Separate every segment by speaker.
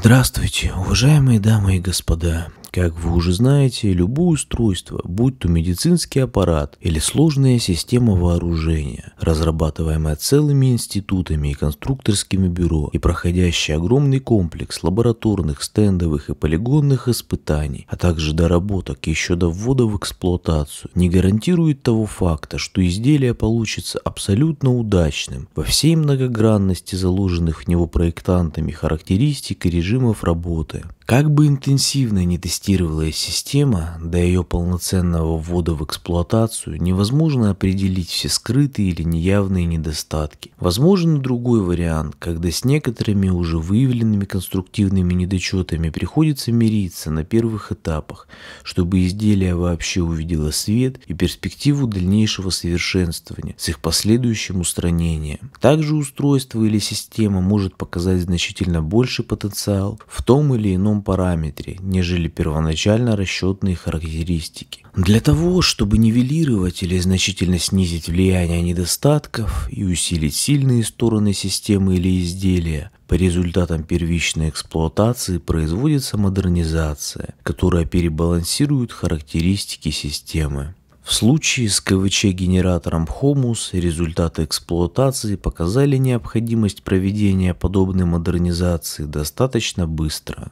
Speaker 1: Здравствуйте, уважаемые дамы и господа. Как вы уже знаете, любое устройство, будь то медицинский аппарат или сложная система вооружения, разрабатываемая целыми институтами и конструкторскими бюро и проходящая огромный комплекс лабораторных, стендовых и полигонных испытаний, а также доработок еще до ввода в эксплуатацию, не гарантирует того факта, что изделие получится абсолютно удачным во всей многогранности заложенных в него проектантами характеристик и режимов режимов работы – как бы интенсивно ни тестировалась система, до ее полноценного ввода в эксплуатацию невозможно определить все скрытые или неявные недостатки. Возможен другой вариант, когда с некоторыми уже выявленными конструктивными недочетами приходится мириться на первых этапах, чтобы изделие вообще увидело свет и перспективу дальнейшего совершенствования с их последующим устранением. Также устройство или система может показать значительно больше потенциал в том или ином другом параметре, нежели первоначально расчетные характеристики. Для того, чтобы нивелировать или значительно снизить влияние недостатков и усилить сильные стороны системы или изделия, по результатам первичной эксплуатации производится модернизация, которая перебалансирует характеристики системы. В случае с КВЧ-генератором Хомус результаты эксплуатации показали необходимость проведения подобной модернизации достаточно быстро.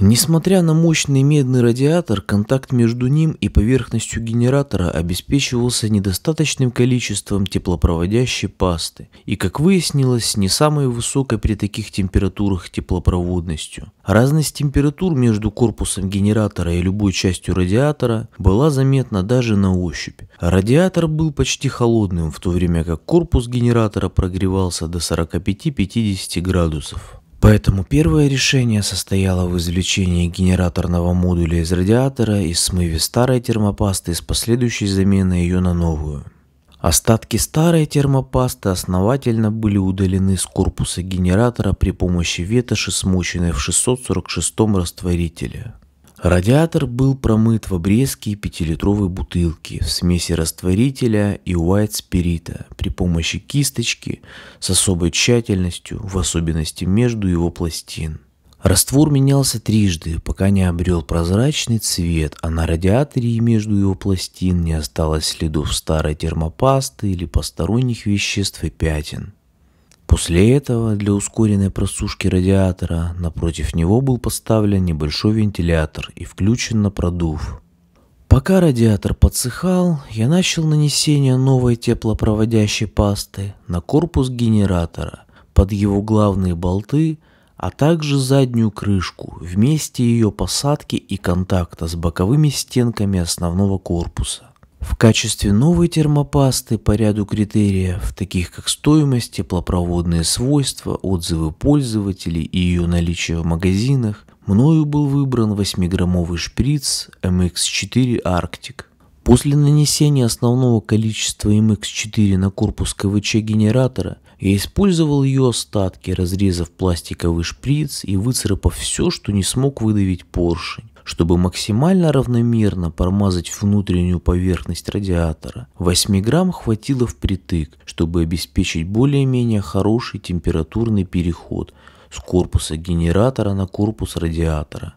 Speaker 1: Несмотря на мощный медный радиатор, контакт между ним и поверхностью генератора обеспечивался недостаточным количеством теплопроводящей пасты и, как выяснилось, не самой высокой при таких температурах теплопроводностью. Разность температур между корпусом генератора и любой частью радиатора была заметна даже на ощупь. Радиатор был почти холодным, в то время как корпус генератора прогревался до 45-50 градусов. Поэтому первое решение состояло в извлечении генераторного модуля из радиатора и смыве старой термопасты с последующей заменой ее на новую. Остатки старой термопасты основательно были удалены с корпуса генератора при помощи ветоши, смоченной в 646 растворителе. Радиатор был промыт в обрезке пятилитровой бутылки в смеси растворителя и уайт-спирита при помощи кисточки с особой тщательностью, в особенности между его пластин. Раствор менялся трижды, пока не обрел прозрачный цвет, а на радиаторе и между его пластин не осталось следов старой термопасты или посторонних веществ и пятен. После этого для ускоренной просушки радиатора напротив него был поставлен небольшой вентилятор и включен на продув. Пока радиатор подсыхал, я начал нанесение новой теплопроводящей пасты на корпус генератора, под его главные болты, а также заднюю крышку вместе ее посадки и контакта с боковыми стенками основного корпуса. В качестве новой термопасты по ряду критериев, таких как стоимость, теплопроводные свойства, отзывы пользователей и ее наличие в магазинах, мною был выбран 8-граммовый шприц MX4 Arctic. После нанесения основного количества MX4 на корпус КВЧ генератора, я использовал ее остатки, разрезав пластиковый шприц и выцарапав все, что не смог выдавить поршень. Чтобы максимально равномерно промазать внутреннюю поверхность радиатора, 8 грамм хватило впритык, чтобы обеспечить более-менее хороший температурный переход с корпуса генератора на корпус радиатора.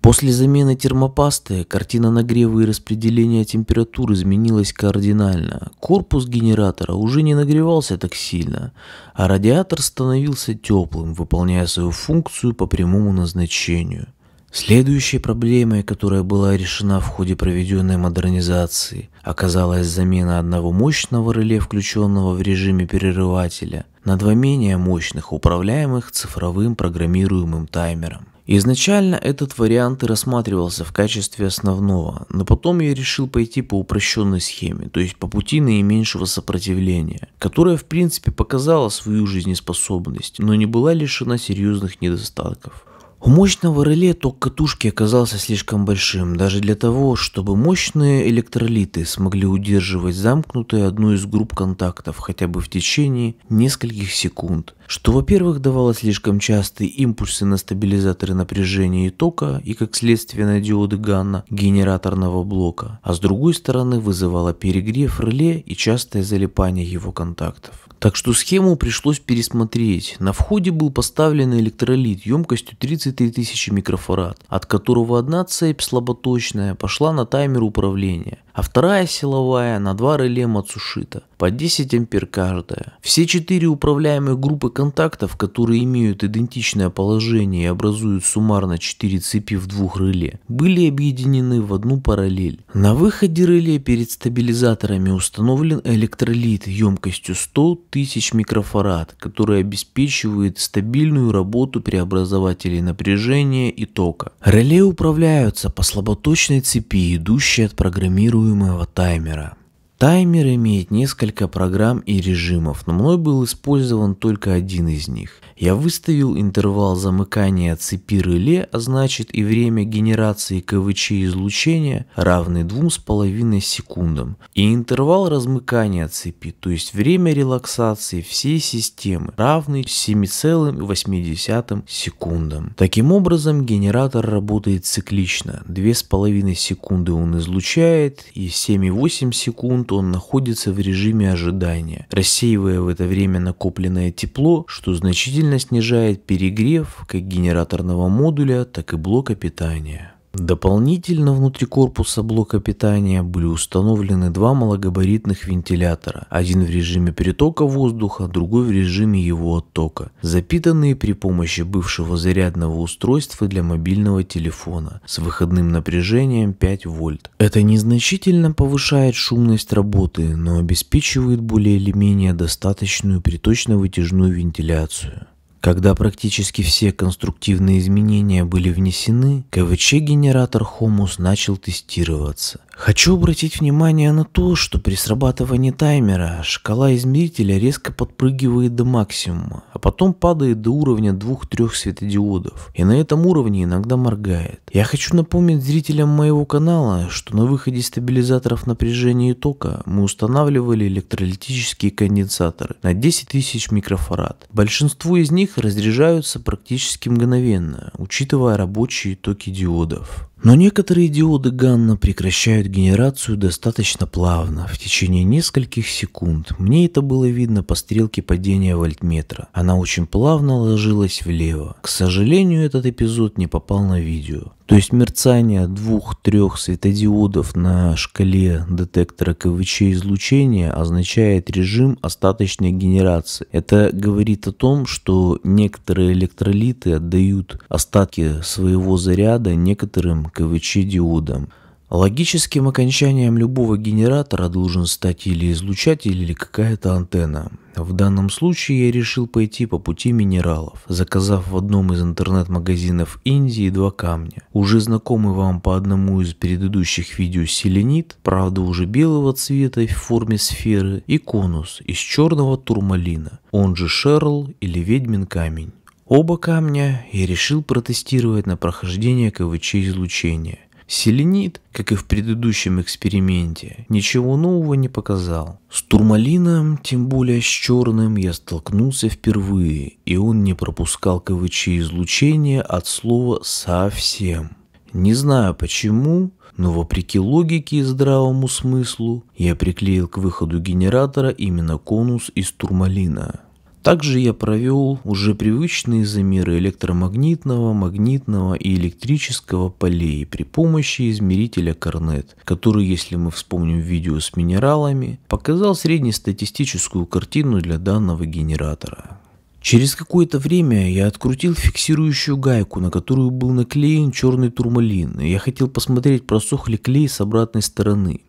Speaker 1: После замены термопасты картина нагрева и распределения температур изменилась кардинально. Корпус генератора уже не нагревался так сильно, а радиатор становился теплым, выполняя свою функцию по прямому назначению. Следующей проблемой, которая была решена в ходе проведенной модернизации, оказалась замена одного мощного реле, включенного в режиме перерывателя, на два менее мощных, управляемых цифровым программируемым таймером. Изначально этот вариант и рассматривался в качестве основного, но потом я решил пойти по упрощенной схеме, то есть по пути наименьшего сопротивления, которая в принципе показала свою жизнеспособность, но не была лишена серьезных недостатков. У мощного реле ток катушки оказался слишком большим, даже для того, чтобы мощные электролиты смогли удерживать замкнутую одну из групп контактов хотя бы в течение нескольких секунд, что, во-первых, давало слишком частые импульсы на стабилизаторы напряжения и тока и, как следствие, на диоды Ганна генераторного блока, а с другой стороны вызывало перегрев реле и частое залипание его контактов. Так что схему пришлось пересмотреть. На входе был поставлен электролит емкостью 33 тысячи микрофарад, от которого одна цепь слаботочная пошла на таймер управления, а вторая силовая на два реле Мацушита, по 10 ампер каждая. Все четыре управляемые группы контактов, которые имеют идентичное положение и образуют суммарно 4 цепи в двух реле, были объединены в одну параллель. На выходе реле перед стабилизаторами установлен электролит емкостью 100 тысяч микрофарад, которые обеспечивают стабильную работу преобразователей напряжения и тока. Реле управляются по слаботочной цепи, идущей от программируемого таймера. Таймер имеет несколько программ и режимов, но мной был использован только один из них. Я выставил интервал замыкания цепи реле, а значит и время генерации КВЧ излучения, равный 2,5 секундам, и интервал размыкания цепи, то есть время релаксации всей системы, равный 7,8 секундам. Таким образом, генератор работает циклично. 2,5 секунды он излучает и 7,8 секунд минут он находится в режиме ожидания, рассеивая в это время накопленное тепло, что значительно снижает перегрев как генераторного модуля, так и блока питания. Дополнительно внутри корпуса блока питания были установлены два малогабаритных вентилятора, один в режиме перетока воздуха, другой в режиме его оттока, запитанные при помощи бывшего зарядного устройства для мобильного телефона с выходным напряжением 5 вольт. Это незначительно повышает шумность работы, но обеспечивает более или менее достаточную приточно-вытяжную вентиляцию. Когда практически все конструктивные изменения были внесены, КВЧ-генератор Хомус начал тестироваться. Хочу обратить внимание на то, что при срабатывании таймера шкала измерителя резко подпрыгивает до максимума, а потом падает до уровня 2-3 светодиодов, и на этом уровне иногда моргает. Я хочу напомнить зрителям моего канала, что на выходе стабилизаторов напряжения и тока мы устанавливали электролитические конденсаторы на 10 тысяч микрофарад. Большинство из них разряжаются практически мгновенно, учитывая рабочие токи диодов. Но некоторые диоды Ганна прекращают генерацию достаточно плавно, в течение нескольких секунд. Мне это было видно по стрелке падения вольтметра. Она очень плавно ложилась влево. К сожалению, этот эпизод не попал на видео. То есть мерцание двух-трех светодиодов на шкале детектора КВЧ излучения означает режим остаточной генерации. Это говорит о том, что некоторые электролиты отдают остатки своего заряда некоторым КВЧ диодам. Логическим окончанием любого генератора должен стать или излучатель, или какая-то антенна. В данном случае я решил пойти по пути минералов, заказав в одном из интернет-магазинов Индии два камня. Уже знакомый вам по одному из предыдущих видео селенит, правда уже белого цвета в форме сферы, и конус из черного турмалина, он же шерл или ведьмин камень. Оба камня я решил протестировать на прохождение КВЧ излучения. Селенит, как и в предыдущем эксперименте, ничего нового не показал. С турмалином, тем более с черным, я столкнулся впервые, и он не пропускал КВЧ излучения от слова «совсем». Не знаю почему, но вопреки логике и здравому смыслу, я приклеил к выходу генератора именно конус из турмалина. Также я провел уже привычные замеры электромагнитного, магнитного и электрического полей при помощи измерителя Корнет, который, если мы вспомним видео с минералами, показал среднестатистическую картину для данного генератора. Через какое-то время я открутил фиксирующую гайку, на которую был наклеен черный турмалин, и я хотел посмотреть, просох ли клей с обратной стороны.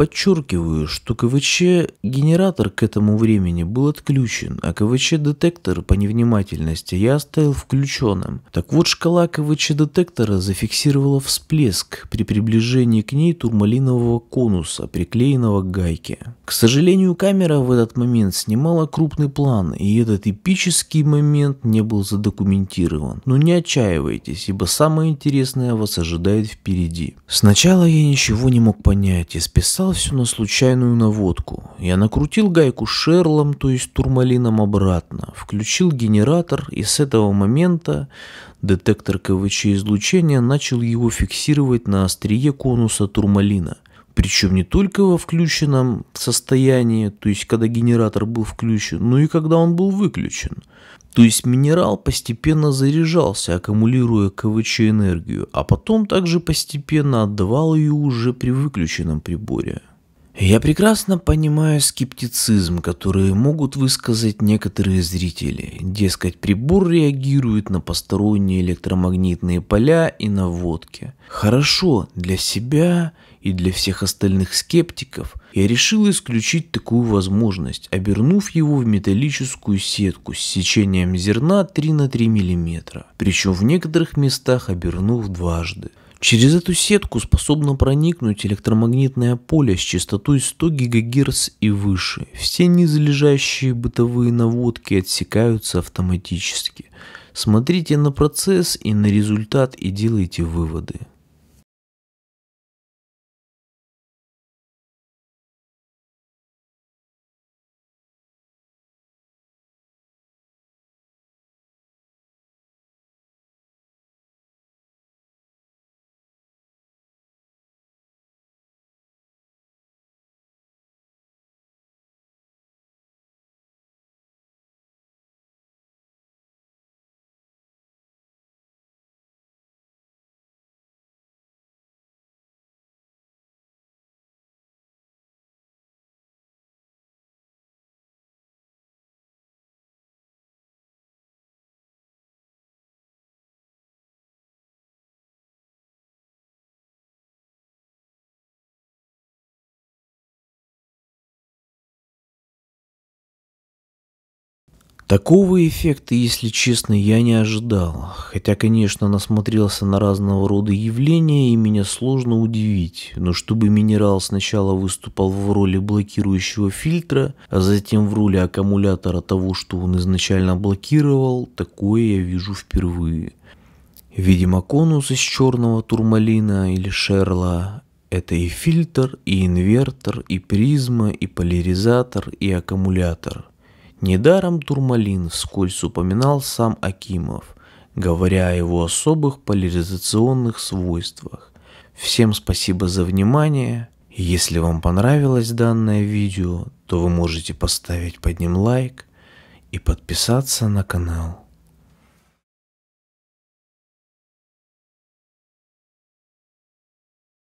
Speaker 1: Подчеркиваю, что КВЧ-генератор к этому времени был отключен, а КВЧ-детектор по невнимательности я оставил включенным. Так вот, шкала КВЧ-детектора зафиксировала всплеск при приближении к ней турмалинового конуса, приклеенного к гайке. К сожалению, камера в этот момент снимала крупный план, и этот эпический момент не был задокументирован. Но не отчаивайтесь, ибо самое интересное вас ожидает впереди. Сначала я ничего не мог понять и списал списал все на случайную наводку. Я накрутил гайку шерлом, то есть турмалином обратно, включил генератор, и с этого момента детектор КВЧ излучения начал его фиксировать на острие конуса турмалина. Причем не только во включенном состоянии, то есть когда генератор был включен, но и когда он был выключен. То есть минерал постепенно заряжался, аккумулируя КВЧ энергию, а потом также постепенно отдавал ее уже при выключенном приборе. Я прекрасно понимаю скептицизм, который могут высказать некоторые зрители. Дескать, прибор реагирует на посторонние электромагнитные поля и наводки. Хорошо, для себя и для всех остальных скептиков я решил исключить такую возможность, обернув его в металлическую сетку с сечением зерна 3 на 3 мм, причем в некоторых местах обернув дважды. Через эту сетку способно проникнуть электромагнитное поле с частотой 100 ГГц и выше. Все низлежащие бытовые наводки отсекаются автоматически. Смотрите на процесс и на результат и делайте выводы. Такого эффекта, если честно, я не ожидал. Хотя, конечно, насмотрелся на разного рода явления, и меня сложно удивить. Но чтобы минерал сначала выступал в роли блокирующего фильтра, а затем в роли аккумулятора того, что он изначально блокировал, такое я вижу впервые. Видимо, конус из черного турмалина или шерла – это и фильтр, и инвертор, и призма, и поляризатор, и аккумулятор – Недаром Турмалин вскользь упоминал сам Акимов, говоря о его особых поляризационных свойствах. Всем спасибо за внимание. Если вам понравилось данное видео, то вы можете поставить под ним лайк и подписаться на канал.